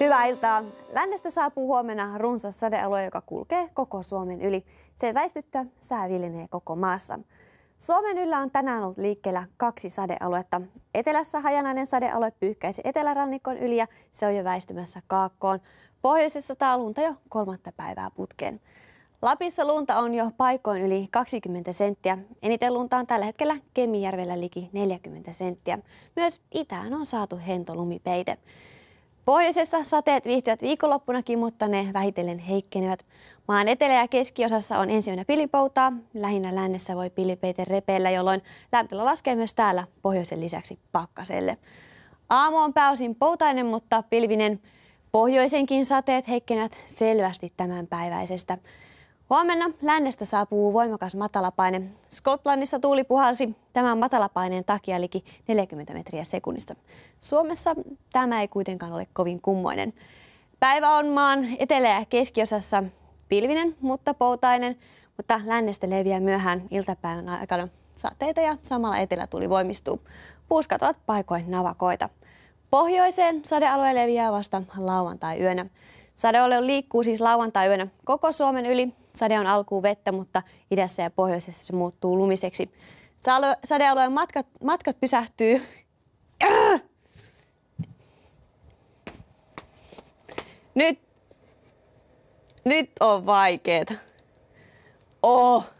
Hyvää iltaa. Lännestä saapuu huomenna runsas sadealue, joka kulkee koko Suomen yli. Se väistyttyä sää viljenee koko maassa. Suomen yllä on tänään ollut liikkeellä kaksi sadealuetta. Etelässä hajanainen sadealue pyyhkäisi etelärannikon yli ja se on jo väistymässä kaakkoon. Pohjoisessa tää lunta jo kolmatta päivää putkeen. Lapissa lunta on jo paikoin yli 20 senttiä. Eniten lunta on tällä hetkellä Kemijärvellä liki 40 senttiä. Myös itään on saatu hentolumipeite. Pohjoisessa sateet viihtyvät viikonloppunakin, mutta ne vähitellen heikkenevät. Maan etelä- ja keskiosassa on ensi yönä pilipoutaa. Lähinnä lännessä voi pilipeite repeillä, jolloin lämpötila laskee myös täällä pohjoisen lisäksi pakkaselle. Aamu on pääosin poutainen, mutta pilvinen. Pohjoisenkin sateet heikkenevät selvästi tämänpäiväisestä. päiväisestä. Huomenna lännestä saapuu voimakas matalapaine. Skotlannissa tuuli puhalsi tämän matalapaineen takia liki 40 metriä sekunnissa. Suomessa tämä ei kuitenkaan ole kovin kummoinen. Päivä on maan etelä- ja keskiosassa pilvinen, mutta poutainen, mutta lännestä leviää myöhään iltapäivän aikana sateita ja samalla tuli voimistuu. Puuskat ovat paikoin navakoita. Pohjoiseen sadealue leviää vasta lauantai-yönä. Sadeolle liikkuu siis lauantai-yönä koko Suomen yli Sade on alkuun vettä, mutta idässä ja pohjoisessa se muuttuu lumiseksi. Sadealueen matkat, matkat pysähtyy. Nyt, nyt on vaikeeta. Oh.